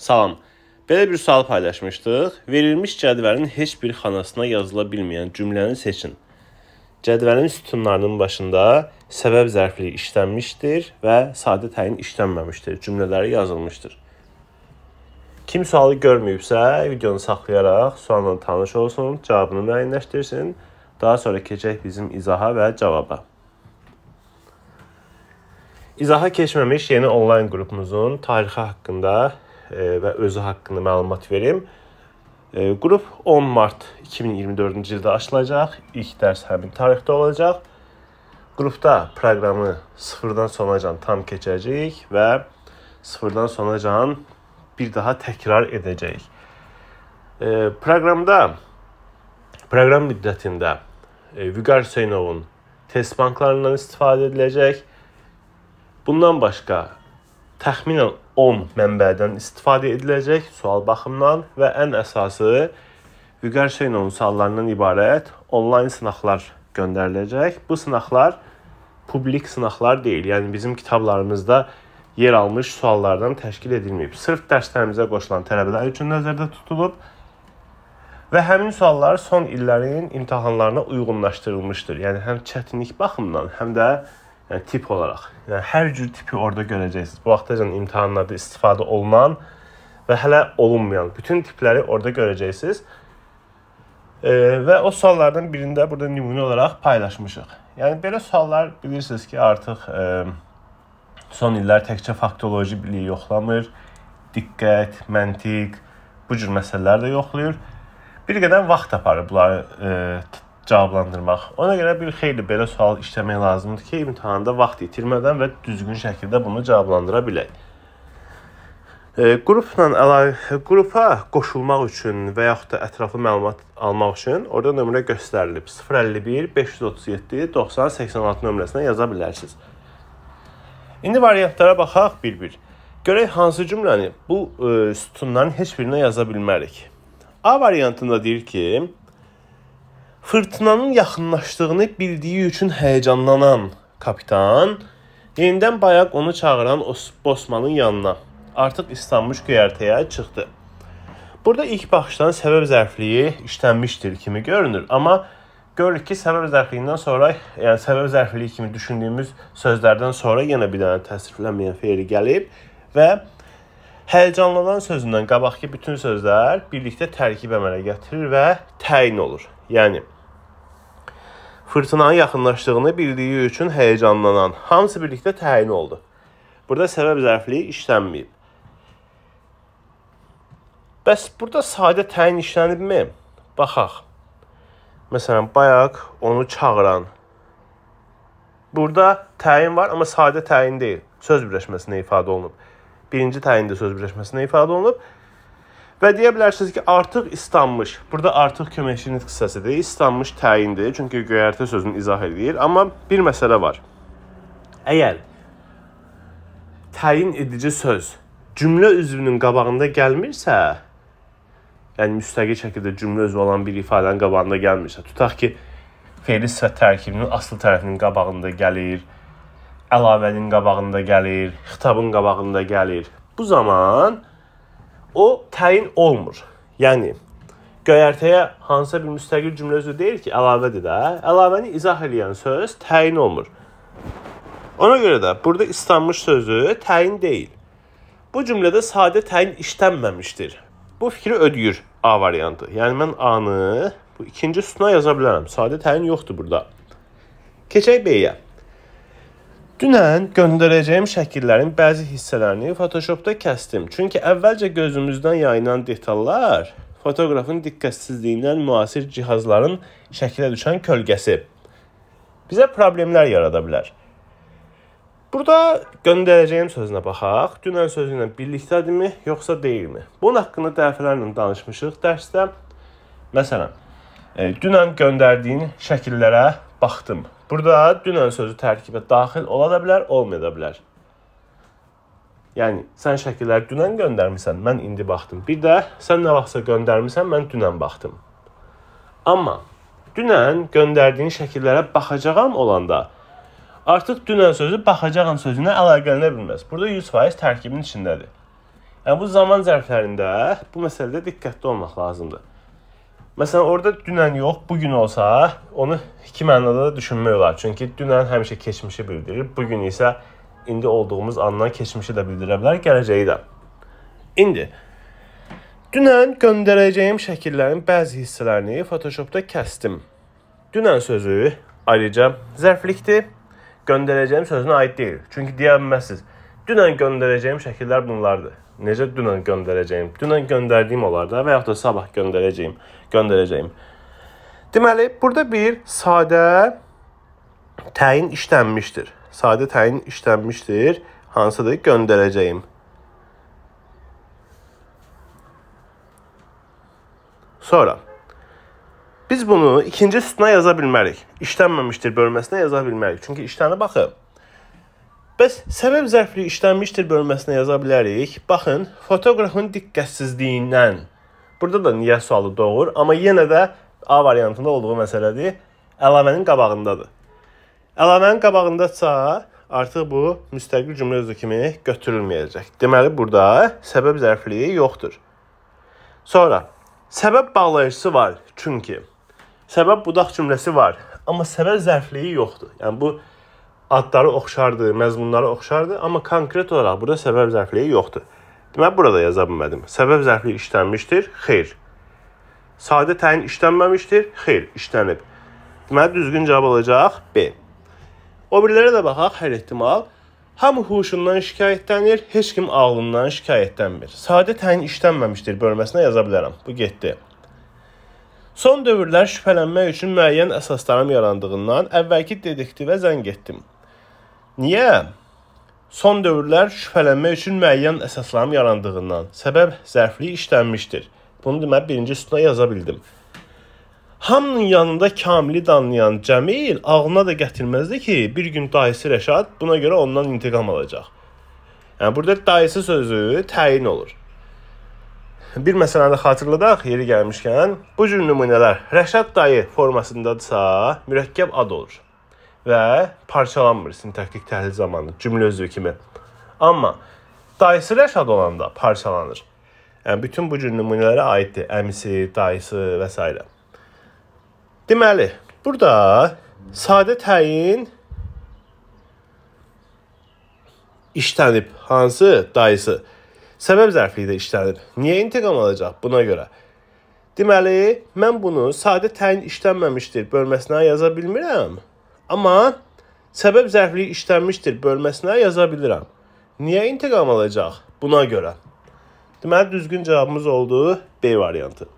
Salam. Belə bir sual paylaşmışdıq. Verilmiş cədvəlin heç bir xanasına yazıla bilməyən cümləni seçin. Cədvəlin sütunlarının başında səbəb zərfliyi işlənmişdir və sadə təyin işlənməmişdir. Cümlələri yazılmışdır. Kim sualı görməyibsə, videonu saxlayaraq sualla tanış olsun, cavabını müəyyənləşdirsin. Daha sonra keçək bizim izaha və cavaba. İzaha keçməmiş yeni onlayn qrupumuzun tarixi haqqında və özü haqqında məlumat verim. Qrup 10 mart 2024-cü ildə açılacaq. İlk dərs həmin tarixdə olacaq. Qrupda proqramı sıfırdan sonacan tam keçəcəyik və sıfırdan sonacan bir daha təkrar edəcəyik. Proqramda proqram müddətində e, Vüqar Hüseynovun test banklarından istifadə ediləcək. Bundan başqa təxminən 10 mənbədən istifadə ediləcək sual baxımından və ən əsası Vüqar Hüseynovun suallarından ibarət onlayn sınaqlar göndəriləcək. Bu sınaqlar publik sınaqlar deyil. Yəni bizim kitablarımızda yer almış suallardan təşkil edilməyib. Sırf dərslərimizə qoşulan tələbələr üçün nəzərdə tutulub və həmin suallar son illərin imtahanlarına uyğunlaşdırılmışdır. Yəni həm çətinlik baxımından, həm də yəni tip olaraq. Yəni hər cür tipi orada görəcəksiniz. Bu vaxtacan yəni imtahanlarda istifadə olunan və hələ olunmayan bütün tipləri orada görəcəksiniz. E, və o suallardan birində burada nümunə olaraq paylaşmışıq. Yəni belə suallar bilirsiniz ki, artıq e, son illər təkcə faktoloji biliyi yoxlamır, diqqət, məntiq bu cür məsələlər də yoxlayır. Bir qədər vaxt aparır bunları e, cavablandırmaq. Ona görə bir xeyli belə sual işləmək lazımdır ki, imtahanda vaxt itirmədən və düzgün şəkildə bunu cavablandıra bilək. E, qrupla əlaqə qrupa qoşulmaq üçün və yaxud da ətraflı məlumat almaq üçün orada nömrə göstərilib. 051 537 90 86 nömrəsinə yaza bilərsiniz. İndi variantlara baxaq bir-bir. Görək hansı cümləni bu e, sütunların heç birinə yaza bilmərik. A variantında deyir ki, Fırtınanın yaxınlaşdığını bildiyi üçün həyəcanlanan kapitan yenidən bayaq onu çağıran Bosmanın yanına, artıq islanmış göyərtəyə çıxdı. Burada ilk baxışdan səbəb zərfliyi işlənmişdir kimi görünür, amma görürük ki, səbəb zərfliyindən sonra, yəni səbəb zərfliyi kimi düşündüyümüz sözlərdən sonra yenə bir dənə təsriflənməyən feili gəlib və Həyəcanlanan sözündən qabaqki bütün sözlər birlikdə tərkib əmələ gətirir və təyin olur. Yəni fırtınanın yaxınlaşdığını bildiyi üçün həyəcanlanan hamısı birlikdə təyin oldu. Burada səbəb zərfliyi işlənməyib. Bəs burada sadə təyin işlənibmi? Baxaq. Məsələn, bayaq onu çağıran. Burada təyin var, amma sadə təyin deyil. Söz birləşməsində ifadə olunub birinci təyində sözləşməsində ifadə olunub. Və deyə bilərsiniz ki, artıq istanmış. Burada artıq köməkçinin hissəsidir. İstanmış təyindir. Çünki göyərtə sözünü izah eləyir. Amma bir məsələ var. Əgər təyin edici söz cümlə üzvünün qabağında gəlmirsə, yəni müstəqil şəkildə cümlə üzvü olan bir ifadənin qabağında gəlmirsə, tutaq ki, fe'li sifət tərkibinin asıl tərəfinin qabağında gəlir, əlavənin qabağında gəlir, xitabın qabağında gəlir. Bu zaman o təyin olmur. Yəni göyərtəyə hansısa bir müstəqil cümlə özü deyil ki, əlavədir də. Əlavəni izah edən söz təyin olmur. Ona görə də burada islanmış sözü təyin deyil. Bu cümlədə sadə təyin işlənməmişdir. Bu fikri ödəyir A variantı. Yəni mən A-nı bu ikinci sütuna yaza bilərəm. Sadə təyin yoxdur burada. Keçək B-yə. Dünən göndərəcəyim şəkillərin bəzi hissələrini Photoshopda kəsdim. Çünki əvvəlcə gözümüzdən yayılan detallar fotoqrafın diqqətsizliyindən müasir cihazların şəkilə düşən kölgəsi bizə problemlər yarada bilər. Burada göndərəcəyim sözünə baxaq. Dünən sözü ilə birlikdədirmi, yoxsa deyilmi? Bunun haqqında dəfələrlə danışmışıq dərsdə. Məsələn, e, dünən göndərdiyin şəkillərə baxdım. Burada dünən sözü tərkibə daxil ola da bilər, olmaya da bilər. Yəni sən şəkilləri dünən göndərmisən, mən indi baxdım. Bir də sən nə vaxtsa göndərmisən, mən dünən baxdım. Amma dünən göndərdiyin şəkillərə baxacağam olanda artıq dünən sözü baxacağam sözünə əlaqələnə bilməz. Burada 100% tərkibin içindədir. Yəni bu zaman zərflərində bu məsələdə diqqətli olmaq lazımdır. Məsələn, orada dünən yox, bu gün olsa, onu iki mənada da düşünmək olar. Çünki dünən həmişə keçmişi bildirir, bu gün isə indi olduğumuz andan keçmişi də bildirə bilər, gələcəyi də. İndi dünən göndərəcəyim şəkillərin bəzi hissələrini Photoshopda kəsdim. Dünən sözü ayrıca zərflikdir. Göndərəcəyim sözünə aid deyil. Çünki deyə bilməzsiniz. Dünən göndərəcəyim şəkillər bunlardır. Necə dünən göndərəcəyim? Dünən göndərdiyim olar da və yaxud da sabah göndərəcəyim, göndərəcəyim. Deməli, burada bir sadə təyin işlənmişdir. Sadə təyin işlənmişdir. Hansıdır? Göndərəcəyim. Sonra biz bunu ikinci sütuna yaza bilmərik. İşlənməmişdir bölməsinə yaza bilmərik. Çünki işləni baxın Bəs səbəb zərfliyi işlənmişdir bölməsinə yaza bilərik. Baxın, fotoqrafın diqqətsizliyindən. Burada da niyə sualı doğur, amma yenə də A variantında olduğu məsələdir. Əlavənin qabağındadır. Əlavənin qabağındadsa, artıq bu müstəqil cümlə özü kimi götürülməyəcək. Deməli burada səbəb zərfliyi yoxdur. Sonra səbəb bağlayıcısı var çünki. Səbəb budaq cümləsi var, amma səbəb zərfliyi yoxdur. Yəni bu adları oxşardı, məzmunları oxşardı, amma konkret olaraq burada səbəb zərfliyi yoxdur. Deməli burada yaza bilmədim. Səbəb zərfliyi işlənmişdir. Xeyr. Sadə təyin işlənməmişdir. Xeyr, işlənib. Deməli düzgün cavab olacaq B. O birilərə də baxaq, hər ehtimal hamı huşundan şikayətlənir, heç kim ağlından şikayətlənmir. Sadə təyin işlənməmişdir bölməsinə yaza bilərəm. Bu getdi. Son dövrlər şübhələnmək üçün müəyyən əsaslarım yarandığından əvvəlki dedektivə zəng etdim. Niyə? Son dövrlər şübhələnmək üçün müəyyən əsasların yarandığından səbəb zərfliyi işlənmişdir. Bunu deməli birinci sütuna yaza bildim. Hamının yanında Kamili danlayan Cəmil ağlına da gətirməzdi ki, bir gün dayısı Rəşad buna görə ondan intiqam alacaq. Yəni burada dayısı sözü təyin olur. Bir məsələni xatırladaq, yeri gəlmişkən, bu cür nümunələr Rəşad dayı formasındadsa, mürəkkəb ad olur və parçalanmır sintaktik təhlil zamanı cümlə özü kimi. Amma dayısı Rəşad olanda parçalanır. Yəni bütün bu cür nümunələrə aiddir. Əmisi, dayısı və s. Deməli, burada sadə təyin işlənib. Hansı? Dayısı. Səbəb zərfliyi də işlənib. Niyə intiqam alacaq? Buna görə. Deməli, mən bunu sadə təyin işlənməmişdir bölməsinə yaza bilmirəm. Amma səbəb zərfliyi işlənmişdir bölməsinə yaza bilirəm. Niyə intiqam alacaq? Buna görə. Deməli düzgün cavabımız oldu B variantı.